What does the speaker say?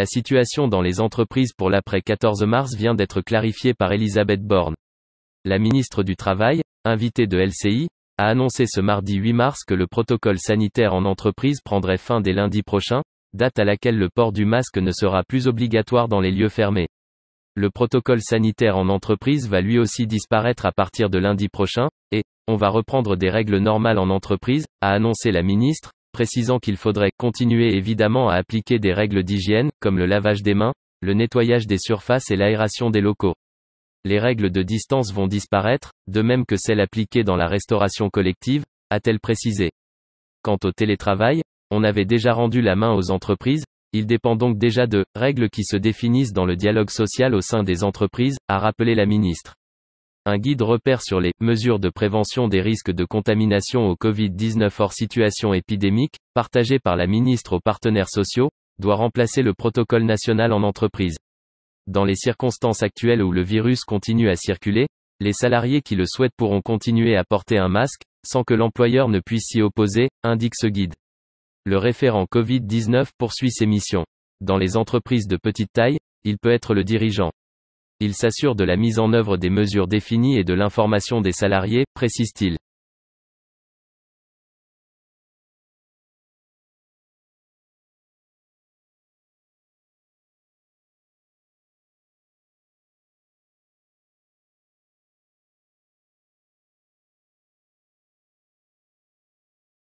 La situation dans les entreprises pour l'après 14 mars vient d'être clarifiée par Elisabeth Borne. La ministre du Travail, invitée de LCI, a annoncé ce mardi 8 mars que le protocole sanitaire en entreprise prendrait fin dès lundi prochain, date à laquelle le port du masque ne sera plus obligatoire dans les lieux fermés. Le protocole sanitaire en entreprise va lui aussi disparaître à partir de lundi prochain, et, on va reprendre des règles normales en entreprise, a annoncé la ministre, précisant qu'il faudrait continuer évidemment à appliquer des règles d'hygiène, comme le lavage des mains, le nettoyage des surfaces et l'aération des locaux. Les règles de distance vont disparaître, de même que celles appliquées dans la restauration collective, a-t-elle précisé. Quant au télétravail, on avait déjà rendu la main aux entreprises, il dépend donc déjà de règles qui se définissent dans le dialogue social au sein des entreprises, a rappelé la ministre. Un guide repère sur les mesures de prévention des risques de contamination au Covid-19 hors situation épidémique, partagé par la ministre aux partenaires sociaux, doit remplacer le protocole national en entreprise. Dans les circonstances actuelles où le virus continue à circuler, les salariés qui le souhaitent pourront continuer à porter un masque, sans que l'employeur ne puisse s'y opposer, indique ce guide. Le référent Covid-19 poursuit ses missions. Dans les entreprises de petite taille, il peut être le dirigeant il s'assure de la mise en œuvre des mesures définies et de l'information des salariés, précise-t-il.